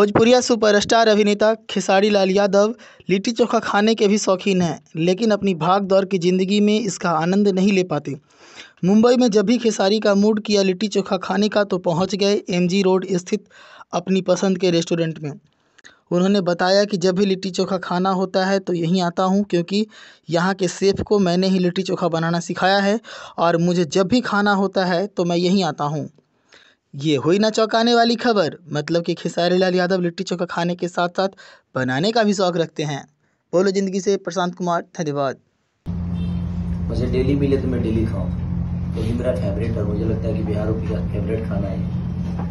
भोजपुरिया superstar अभिनेता खेसारी लाल यादव लिट्टी चोखा खाने के भी शौकीन हैं लेकिन अपनी भाग दौड़ की ज़िंदगी में इसका आनंद नहीं ले पाते मुंबई में जब भी खेसारी का मूड किया लिट्टी चोखा खाने का तो पहुंच गए एमजी रोड स्थित अपनी पसंद के रेस्टोरेंट में उन्होंने बताया कि जब भी लिट्टी चोखा खाना होता है तो यहीं आता हूँ क्योंकि यहाँ के सेफ़ को मैंने ही लिट्टी चोखा बनाना सिखाया है और मुझे जब भी खाना होता है तो मैं यहीं आता हूँ ये हुई ना चौंकाने वाली खबर मतलब कि खेसारी लाल यादव लिट्टी चोखा खाने के साथ साथ बनाने का भी शौक रखते हैं बोलो जिंदगी से प्रशांत कुमार धन्यवाद मुझे डेली मिले तो मैं डेली खाऊं तो ये मेरा फेवरेट है मुझे लगता है कि बिहारों की फेवरेट खाना है